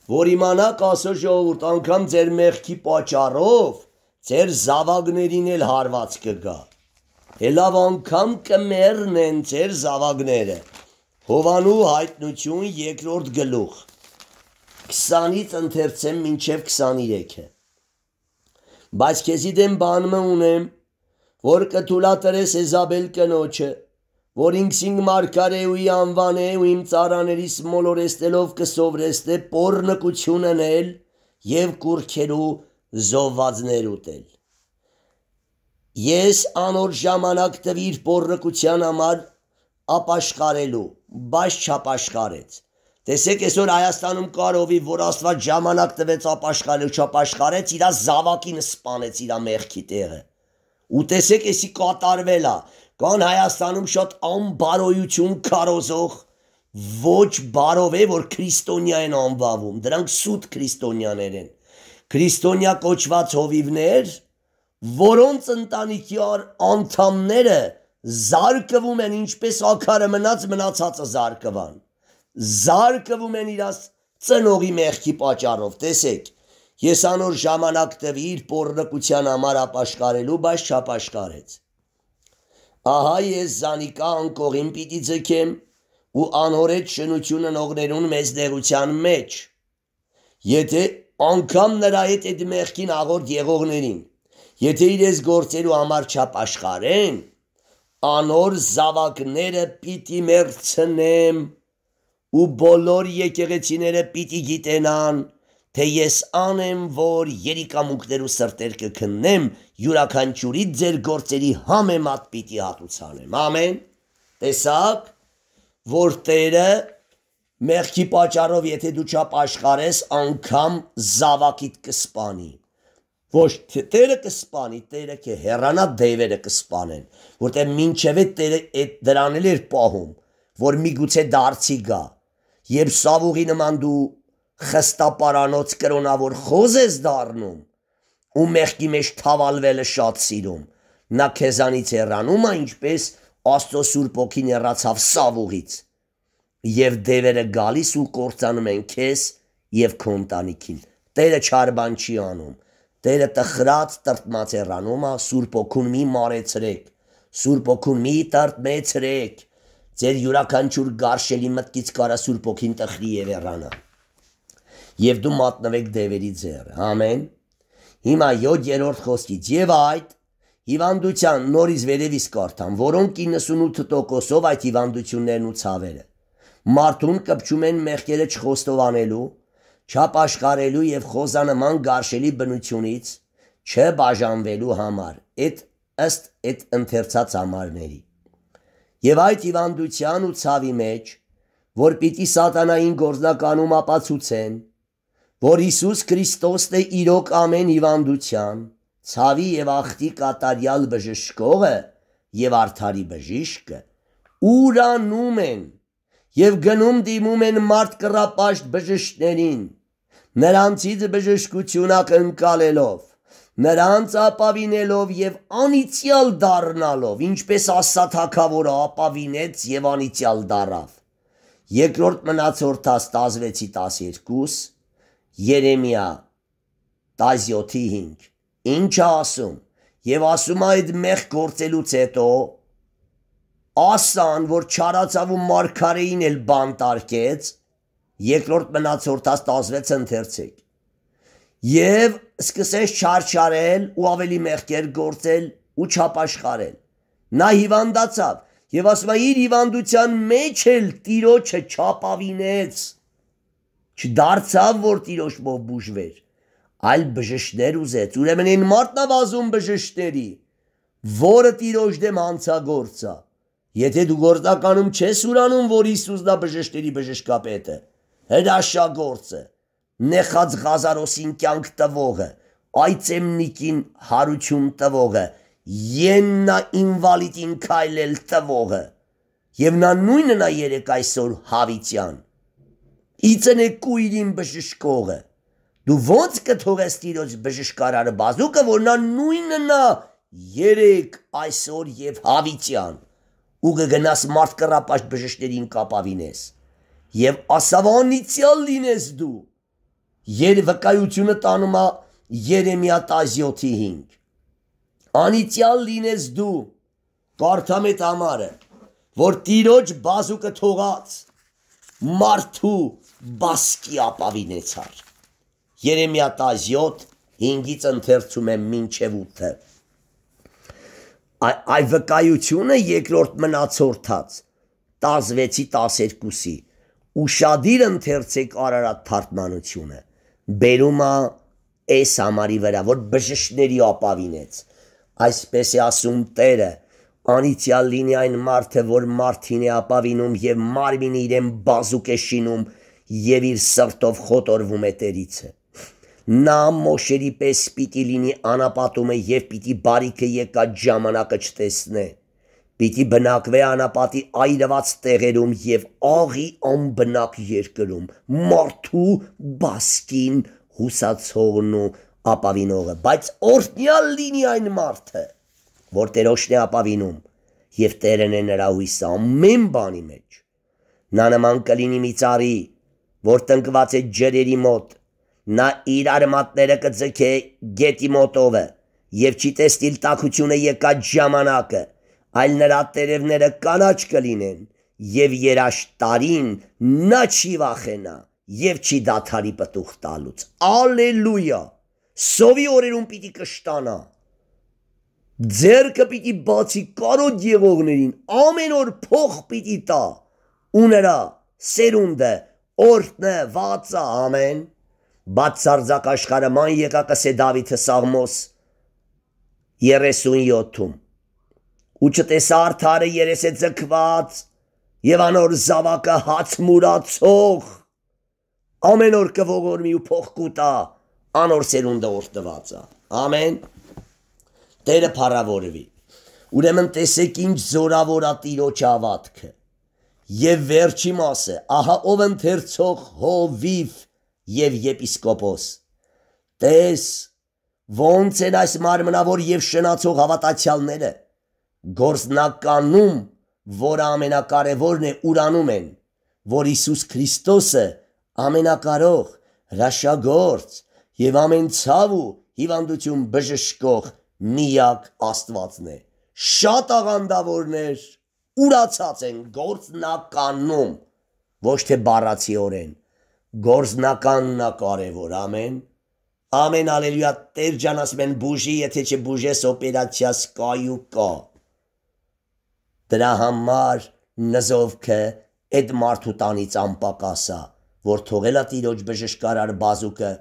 որ իմանաք ասո ժողովուրդ անգամ ձեր մեղքի պատճառով ձեր զավակներին էլ հարված կգա։ Հելավ անգամ կմեռնեն ձեր զավակները։ Հովանու հայտնություն երկրորդ գլուխ 20-ից ընթերցեմ մինչև 23-ը։ Բայց քեզի դեմ բանում ունեմ, որ կթուլատրես Էզաբել կնոջը որ ինքսինգ մարգարեուի անվան է ու իմ цаրաներիս մոլորեստելով կսովրեստե pornկություն անել եւ կուրքերու զովվածներ ուտել։ Ես անոր ժամանակ տվիր pornկության համար ապաշխարելու, բայց չապաշխարեց։ Տեսեք, այսօր Հայաստանում կարովի, որ Աստված ժամանակ տվեց ապաշխարել, չապաշխարեց, իրա զավակին սպանեց իրա մեղքի տեղը։ Ու տեսեք, էսի կատարվելա։ Կան Հայաստանում շատ անբարոյություն քարոզող ոչ բարով է, որ քրիստոնյա են անվավում, դրանք սուտ քրիստոնյաներ են։ Քրիստոնյա կոչված հովիվներ, որոնց ընտանիքի անդամները զարկվում են ինչպես ակարը մնաց մնացածը զարկվան։ Զարկվում են իրաց ծնողի մեղքի պատճառով, տեսեք։ Ես անոր ժամանակ տվի իր pornokutyan համար ապաշխարելու, բայց չապաշխարեց։ Ահա ես զանիկա անկողին պիտի ձգեմ ու անորետ շնությունը նողներուն մեզ դեղության մեջ։ Եթե անգամ նրա հետ այդ մեղքին աղորդ եղողներին, եթե իրենց գործելու համար չապ աշխարեն, անոր զավակները պիտի մերցնեմ ու բոլոր եկեղեցիները պիտի գիտենան, թե ես անեմ, որ երիկամունքներու սրտեր կքննեմ յուրաքանչյուրի ձեր գործերի համեմատ պիտի հատուցանեմ։ Ամեն։ Տեսակ, որ Տերը մեղքի պատճառով, եթե դու չափ աշխարես, անգամ զավակիդ կսպանի։ Ոչ թե Տերը կսպանի, Տերը կհեռանա դևերը կսպանեն, որտեղ մինչև է Տերը այդ դրան էլ էր պահում, որ միգուցե դարձի գա։ Երբ սավուղի նման դու խստապարանոց կրոնավոր խոզ ես դառնում, ու մեղքի մեջ թավալվելը շատ սիրում։ Նա քեզանից հեռանում է, ինչպես Աստծո Սուրբ Օքին հեռացավ Սավուղից։ Եվ դևերը գալիս ու կործանում են քեզ եւ քո ընտանիքին։ Տերը չար բան չի անում։ Տերը տխրած տրտմած հեռանում է, Սուրբ Օքուն մի մարեցրեք։ Սուրբ Օքուն մի տրտմեցրեք։ Ձեր յուրաքանչյուր գարշելի մտքից կարա Սուրբ Օքին տխրի եւ հեռանա։ Եվ դու մատնվեք դևերի ձեռը։ Ամեն։ Հիմա 7-րդ խոսքից եւ այդ հիվանդության նորից վերևից կարդամ, որոնք 98%-ով այդ հիվանդություններն ու ցավերը մարդուն կպչում են մեղքերը չխոստովանելու, չապաշխարելու եւ խոզանման գարշելի բնությունից չբաժանվելու համար։ Այդ ըստ այդ ընթերցած համարների։ Եվ այդ հիվանդության ու ցավի մեջ, որ պիտի սատանային գործնականում ապացուցեն, որ Հիսուս Քրիստոսն է իրոք ամեն հիվանդության, ցավի եւ ախտի կատարյալ բժշկողը եւ արդարի բժիշկը, ուրանում են եւ գնում դիմում են մարդ կռապաշտ բժիշկներին, նրանցից բժշկություն ակնկալելով, նրանց ապավինելով եւ անիցյալ դառնալով, ինչպես ասա թակավորը ապավինեց եւ անիցյալ դառավ։ Երկրորդ մնացորդաց 16-ի 12 Երեմիա 17:5 Ինչ ա ասում եւ ասում ա այդ մեղ գործելուց հետո ասան որ չարացավ ու մարգարեին էլ բան տարկեց երկրորդ մնացորդած 16 ընթերցեք եւ սկսեց չարչարել ու ավելի մեղքեր գործել ու չապաշխարել նա հիվանդացավ եւ ասում ա իր հիվանդության մեջ էլ տիրոջը չապավինեց չդարձավ որ տիրոջով բուժվեր, այլ բժշկներ ուզեց։ Ուրեմն այն մարդն ավազում բժշկների, որը տիրոջ դեմ անցագործա։ Եթե դու գործականում չես ուրանում, որ Հիսուսն է բժշկերի բժշկապետը, հրաշագործը, նեխած Ղազարոսին կյանք տվողը, այծեմնիկին հարություն տվողը, Եննա ինվալիդին քայլել տվողը։ Եվ նա նույնն է երեք այսօր հավիցյան։ Իցն է կույրին բժշկողը։ Դու ոնց կթողես տիրոջ բժշկարարը բազուկը, որ նա նույնը նա երեք այսօր եւ հավիցյան։ Ու կգնաս մարդ կռապաշտ բժշկերին կապավինես եւ ասավանիցյալ լինես դու։ Եր վկայությունը տանում է Երեմիա 17:5։ Անիցյալ լինես դու կարդամետ համարը, որ տիրոջ բազուկը թողած մարդու բասկի ապավինեցար։ Երեմիա 17 5-ից ընթերցում եմ մինչև 8-ը։ Այ վկայությունը երկրորդ մնացորդած 16-ի 12-ի ուշադիր ընթերցեք Արարատ թարգմանությունը։ Բերումա էս համարի վրա, որ բժշկների ապավինեց։ Այսպես է ասում Տերը. անիցյալ լինի այն մարդը, որ մարդին է ապավինում եւ մարմինը իրեն բազուկ է շինում եւ իր սրտով խոտորվում է Տերիցը։ Նա Մոշերի պես պիտի լինի անապատում է եւ պիտի բարիքը եկած ժամանակը չտեսնե։ Պիտի բնակվե անապատի այրված տեղերում եւ աղի անբնակ երկրում, մարդու բասկին հուսացողն ու ապավինողը, բայց օրտնյալ լինի այն մարդը, որ Տերոշն է ապավինում եւ Տերն է նրա հույսը ամեն բանի մեջ։ Նա նման կլինի մի ծառի, որ տնկված է ջրերի մոտ, նա իր արմատները կձգե գետի մոտովը եւ չի տեսնիլ տակությունը եկած ժամանակը, այլ նրա տերևները կանաչ կլինեն եւ երաշ տարին նա չի վախենա եւ չի դաթարի պտուղ տալուց։ Ալելույա։ Սովի օրերում պիտի կշտանա։ Ձերքը պիտի բացի կարոտ եղողներին, ամեն օր փող պիտի տա ու նրա սերունդը օրհնը վացա ամեն բացարձակ աշխարհը ման եկա կսե Դավիթը Սաղմոս 37-ում ու չտեսա արթարը երեսե ձգված եւ անոր զավակը հաց մուրացող ամեն օր կողորմի ու փող կուտա անոր սերունդը օրտվածա ամեն Տերը փառավորվի ուրեմն տեսեք ինչ զորավորա տիրոջ ավատքը եւ վերջի մասը, ահա ով ընթերցող հովիվ եւ եպիսկոպոս։ Տես, ոնց են այս մարմնավոր եւ շնացող հավատացյալները գործնականում, որը ամենակարևորն է ուրանում են, որ Հիսուս Քրիստոսը ամենակարող, հրաշագործ եւ ամեն ցավ ու հիվանդություն բժշկող միակ Աստվածն է։ Շատ աղանդավորներ ուրացած են գործնականում, ոչ թե բառացիորեն։ Գործնականն է կարևոր, ամեն։ Ամեն ալելույա Տեր ջան ասում են բուժի, եթե չբուժես օպերացիաս կայու կա։ Դրա համար նզովքը այդ մարդու տանից անպակասա, որ թողելա տիրոջ բժշկարար բազուկը,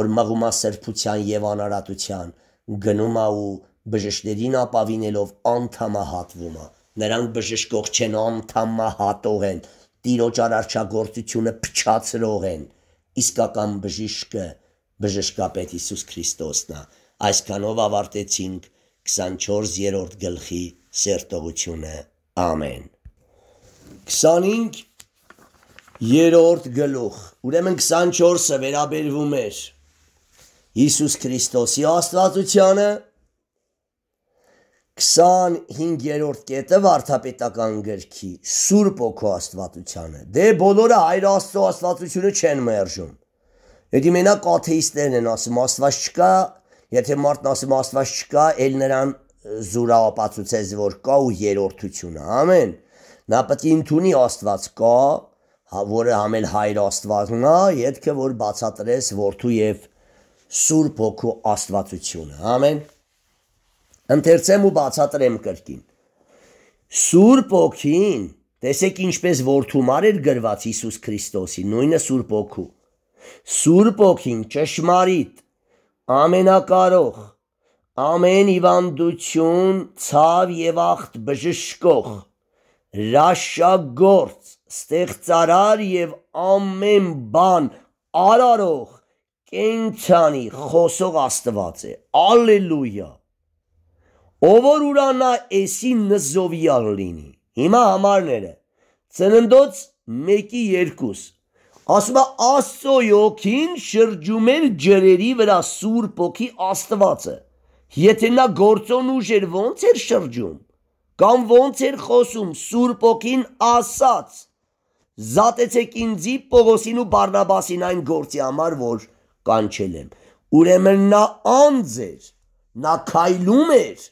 որ մղումա սրբության եւ անարատության, գնումա ու բժշկներին ապավինելով անդամահատվումա նրան բժշկող չեն անթամահատող են, տիրոջ արարչագործությունը փչացրող են։ Իսկական բժիշկը բժշկապետ Հիսուս Քրիստոսն է։ Այսքանով ավարտեցինք 24-րդ գլխի սերտողությունը։ Ամեն։ 25 երրորդ գլուխ։ Ուրեմն 24-ը վերաբերվում էր Հիսուս Քրիստոսի աստվածությանը, 25-րդ կետը վարդապետական գրքի Սուրբ Օքո Աստվածությանը։ Դե բոլորը հայր Աստծո Աստվածությունը չեն մերժում։ Եթե մենակ աթեիստերն են ասում Աստված չկա, եթե մարդն ասում Աստված չկա, ել նրան զուրահապացուցես, որ կա ու երրորդությունը։ Ամեն։ Նա պետք է ընդունի Աստված կա, հա, որը համել հայր Աստվածն է, իդքը որ բացատրես որդու եւ Սուրբ Օքո Աստվածությունը։ Ամեն։ Ա, Ընթերցեմ ու բացատրեմ կրկին։ Սուրբ ոգին, տեսեք ինչպես որդումար էր գրված Հիսուս Քրիստոսի, նույնը Սուրբ ոգու։ Սուրբ ոգին ճշմարիտ, ամենակարող, ամեն հիվանդություն, ցավ եւ ախտ բժշկող, հրաշագործ, ստեղծարար եւ ամեն բան արարող, կենցանի խոսող Աստված է։ Ալելույա։ Ով որ ուրանա էսի նզովյալ լինի։ Հիմա համարները։ Ծննդոց 1-ի 2 ասում է աստծո յոքին շրջում էր ջրերի վրա սուր փոքի աստվածը եթե նա գործոն ուժեր ո՞նց էր շրջում կամ ո՞նց էր խոսում սուր փոքին ասաց զատեցեք ինձի Պողոսին ու Բարնաբասին այն գործի համար որ կանչել եմ ուրեմն նա անձ էր նա քայլում էր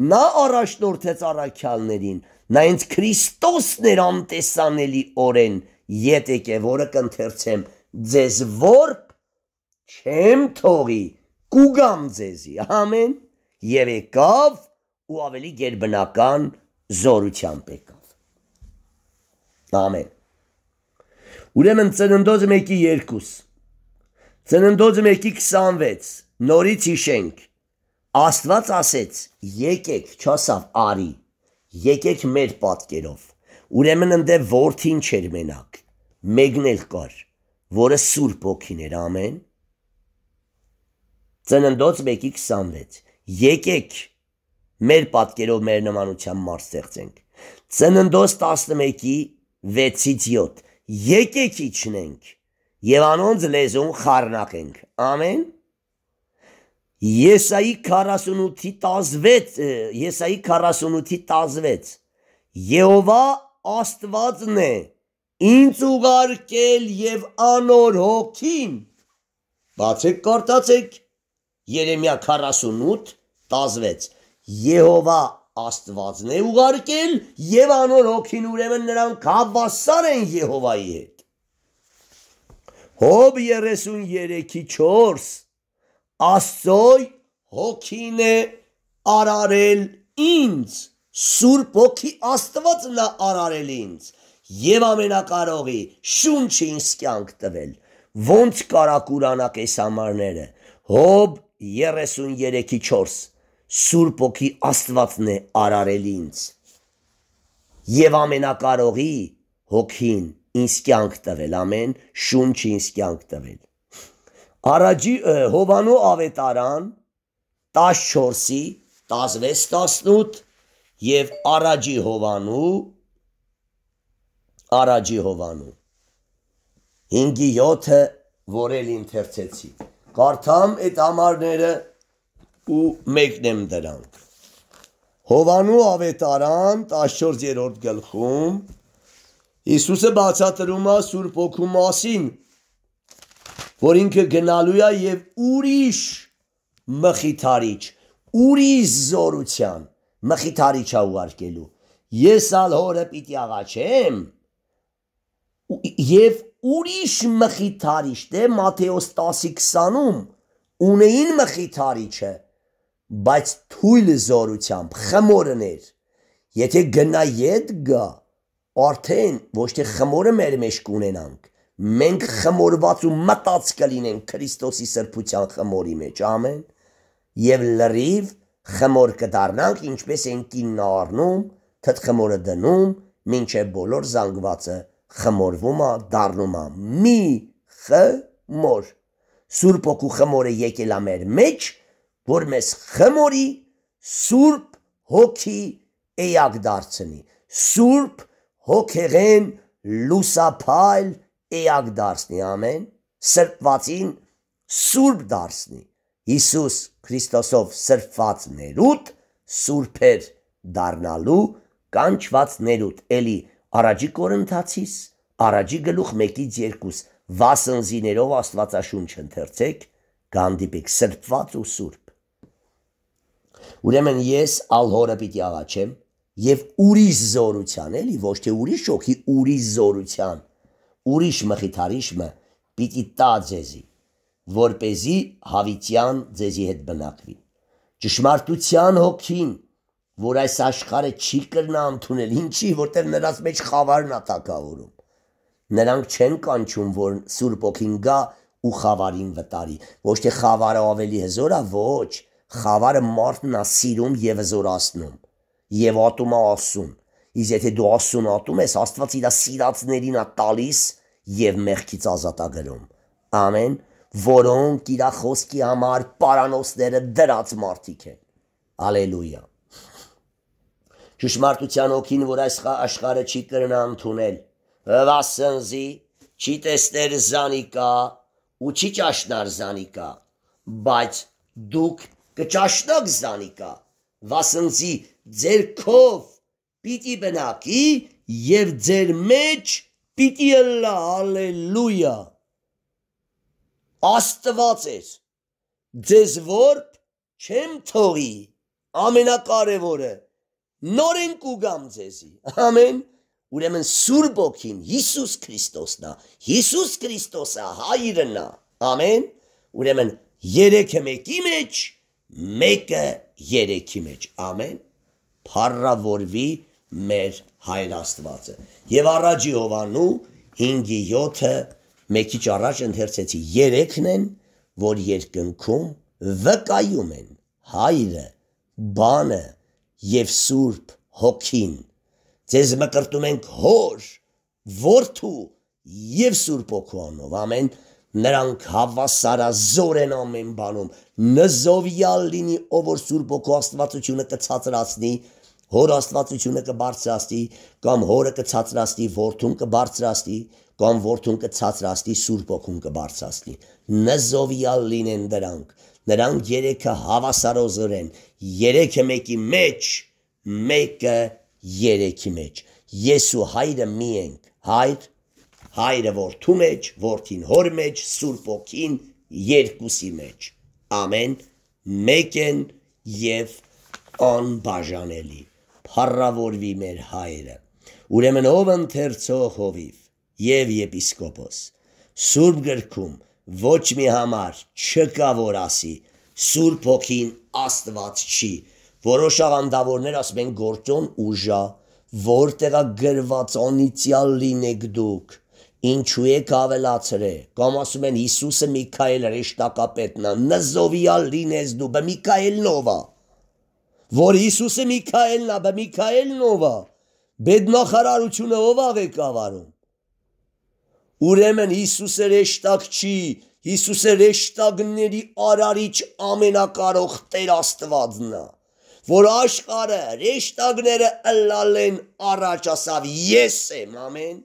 Նա առաջնորդեց առաքյալներին, նա ինձ Քրիստոսն էր անտեսանելի օրեն, ետ եկևորը կընթերցեմ, ձեզ որբ չեմ թողի, կուգամ ձեզի, ամեն, եւ եկավ ու ավելի ģերբնական զորությամբ եկավ։ Ամեն։ Ուրեմն ծննդոց 1-ի 2 Ծննդոց 1-ի 26 նորից հիշենք Աստված ասեց. եկեք, չասավ արի, եկեք մեր պատկերով։ Ուրեմն ընդ որդին չեր մենակ, մեկն էլ կար, որը Սուրբ Հոգին էր, ամեն։ Ծննդոց 1:26։ Եկեք մեր պատկերով մեր նմանության մարդ ստեղծենք։ Ծննդոց 11-ի 6-ից 7։ Եկեք իջնենք եւ անոնց լեզուն խառնակենք։ Ամեն։ Եսայի 48-ի 16, Եսայի 48-ի 16. Եհովա Աստվածն է ինձ ուղարկել եւ անոր հոգին։ Բացեք կարտացեք Երեմիա 48 16. Եհովա Աստվածն է ուղարկել եւ անոր հոգին ուրեմն նրանք հավասար են Եհովայի հետ։ Հոբ 33-ի 4 Աստծոյ հոգին է արարել ինձ, Սուրբ ոգի Աստվածն է արարել ինձ եւ ամենակարողի շունչը ինձ կյանք տվել։ Ոնց կարա կուրանակ այս համարները։ Հոբ 33-ի 4 Սուրբ ոգի Աստվածն է արարել ինձ եւ ամենակարողի հոգին ինձ կյանք տվել, ամեն շունչ ինձ կյանք տվել։ Առաջի Հովանո ավետարան 14-ի 16-18 եւ առաջի Հովանու առաջի Հովանու 5-ի 7-ը որել ընթերցեցի։ Կարդամ այդ համարները ու մեկնեմ դրանք։ Հովանու ավետարան 14-րդ գլխում Հիսուսը բացատրում է Սուրբ Օգու մասին, որ ինքը գնալու է եւ ուրիշ մխիթարիչ, ուրիշ զորության մխիթարիչ է ուղարկելու։ Ես ալ հորը պիտի աղաչեմ եւ ուրիշ մխիթարիչ դե Մատթեոս 10:20-ում ունեին մխիթարիչը, բայց թույլ զորությամբ խմորն էր։ Եթե գնա յետ գա, արդեն ոչ թե խմորը մեր մեջ կունենանք, մենք խմորված ու մտած կլինենք Քրիստոսի սրբության խմորի մեջ, ամեն, եւ լրիվ խմոր կդառնանք, ինչպես են կինն առնում, թթ խմորը դնում, մինչեւ բոլոր զանգվածը խմորվում է, դառնում է մի խմոր։ Սուրբ ոգու խմորը եկել է մեր մեջ, որ մեզ խմորի Սուրբ հոգի էակ դարձնի։ Սուրբ հոգեղեն լուսափայլ էակ դարձնի ամեն, սրբվածին սուրբ դարձնի։ Հիսուս Քրիստոսով սրբված ներուտ սուրբեր դառնալու կանչված ներուտ էլի առաջի կորընթացից առաջի գլուխ 1-ից 2 վասնզիներով աստվածաշունչ ընթերցեք գանդիպիկ սրբված ու սուրբ ուրեմն ես ալհորը պիտի աղաչեմ եւ ուրիշ զորության էլի ոչ թե ուրիշ օքի ուրիշ զորության ուրիշ մխիթարիչը պիտի տա ձեզի, որ เป զի հավիտյան ձեզի հետ բնակվի։ Ճշմարտության հոգին, որ այս աշխարհը չի կրնա ընդունել, ինչի, որտեղ նրանց մեջ խավարն ատակավորում։ Նրանք չեն կանչում, որ Սուրբ Օքին գա ու խավարին վտարի։ Ոչ թե խավարը ավելի հզոր է, ոչ, խավարը մարդն է սիրում եւ զորացնում եւ ատում է ասում Իսկ եթե դու Աստծուն ատում ես, Աստված իր սիրածներին է տալիս եւ մեղքից ազատագրում։ Ամեն, որոնք իր խոսքի համար պարանոցները դրած մարդիկ են։ Ալելույա։ Ճշմարտության օքին, որ այս աշխարհը չի կրնա ընդունել, հվասնզի, չի տեսներ զանիկա ու չի ճաշնար զանիկա, բայց դուք կճաշնակ զանիկա, վասնզի ձեր քով պիտի բնակի եւ ձեր մեջ պիտի լա հալելույա Աստված է ձեզ որբ չեմ թողի ամենակարևորը նորեն կուգամ ձեզի ամեն ուրեմն Սուրբ ոգին Հիսուս Քրիստոսն է Հիսուս Քրիստոսը հայրն է ամեն ուրեմն երեքը մեկի մեջ մեկը երեքի մեջ ամեն փառավորվի մեջ, մեր Հայր Աստվածը։ Եվ առաջ Հովանու 5-ի 7-ը մեկիչ առաջ ընթերցեցի 3-ն են, որ երկնքում վկայում են Հայրը, բանը եւ Սուրբ Հոգին։ Ձեզ մկրտում ենք Հոր, Որդու եւ Սուրբ Հոգու անով։ Ամեն նրանք հավասարազոր են ամեն բանում։ Նզովյալ լինի, ով որ Սուրբ Հոգու Աստվածությունը կցածրացնի, կծ հոր աստվածությունը կբարձրացնի կամ հորը կցածրացնի որդուն կբարձրացնի կամ որդուն կցածրացնի սուրբ օքուն կբարձրացնի նզովիալ լինեն դրանք նրանք երեքը հավասարոզոր են երեքը մեկի մեջ մեկը երեքի մեջ ես ու հայրը մի ենք հայր հայրը որդու մեջ որդին հոր մեջ սուրբ օքին երկուսի մեջ ամեն մեկ են եւ անբաժանելի փառավորվի մեր հայրը։ Ուրեմն ով ընթերցող հովիվ եւ եպիսկոպոս։ Սուրբ գրքում ոչ մի համար չկա որ ասի Սուրբ ոգին Աստված չի։ Որոշ աղանդավորներ ասում են գործոն ուժա, որտեղա գրված անիցյալ լինեք դուք ինչու եք ավելացրե կամ ասում են Հիսուսը Միքայել հրեշտակապետն է նզովիալ լինես դու բը Միքայելն ով է որ Հիսուսը Միքայելն ա, Միքայելն ով ա, բեդնախարարությունը ով ա ղեկավարում։ Ուրեմն Հիսուսը հեշտակ չի, Հիսուսը հեշտագների արարիչ ամենակարող Տեր Աստվածն է, որ աշխարը հեշտագները ըլլալեն առաջ ասավ ես եմ, ամեն։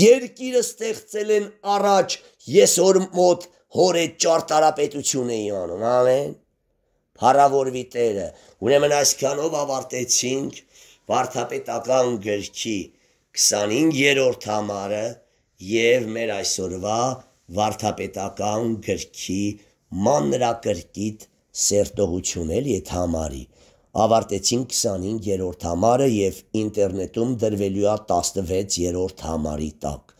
Երկիրը ստեղծել են առաջ ես օր մոտ հորե ճարտարապետություն էի անում, ամեն փառավորվի Տերը։ Ուրեմն այսքանով ավարտեցինք վարդապետական գրքի 25-րդ համարը եւ մեր այսօրվա վարդապետական գրքի մանրակրկիտ սերտողություն էլի այդ համարի։ Ավարտեցինք 25-րդ համարը եւ ինտերնետում դրվելու է 16-րդ համարի տակ։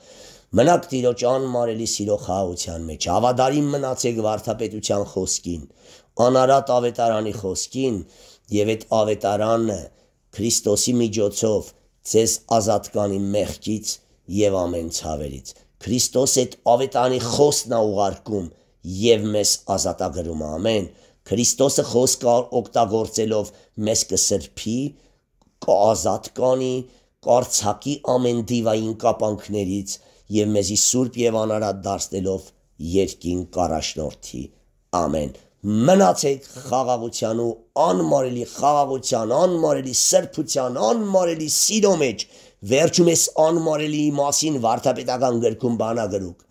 Մնաք Տիրոջ անմարելի սիրո խաղաղության մեջ, ավադարին մնացեք վարդապետության խոսքին անարատ ավետարանի խոսքին եւ այդ ավետարանը Քրիստոսի միջոցով ձեզ ազատ կանի մեղքից եւ ամեն ցավերից։ Քրիստոս այդ ավետարանի խոսքն է ուղարկում եւ մեզ ազատագրում է ամեն։ Քրիստոսը խոսքը օգտագործելով մեզ կսրբի, կազատ կանի, կարցակի ամեն դիվային կապանքներից եւ մեզի սուրբ եւ անարատ դարձնելով երկին կարաշնորթի։ Ամեն մնացեք խաղաղության ու անմարելի խաղաղության, անմարելի սրբության, անմարելի սիրո մեջ։ Վերջում ես անմարելի մասին վարդապետական գրքում բանագրուկ։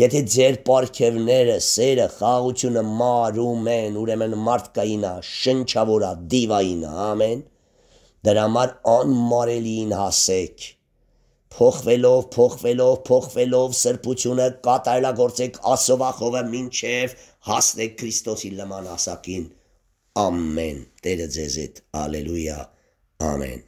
Եթե ձեր պարգևները, սերը, խաղաղությունը մարում են, ուրեմն մարդկայինա, շնչավորա, դիվայինա, ամեն։ Դրա համար անմարելիին հասեք փոխվելով, փոխվելով, փոխվելով սրբությունը կատարելագործեք ասովախովը մինչև հասնեք Քրիստոսի նման հասակին ամեն Տերը ձեզ հետ հալելույա ամեն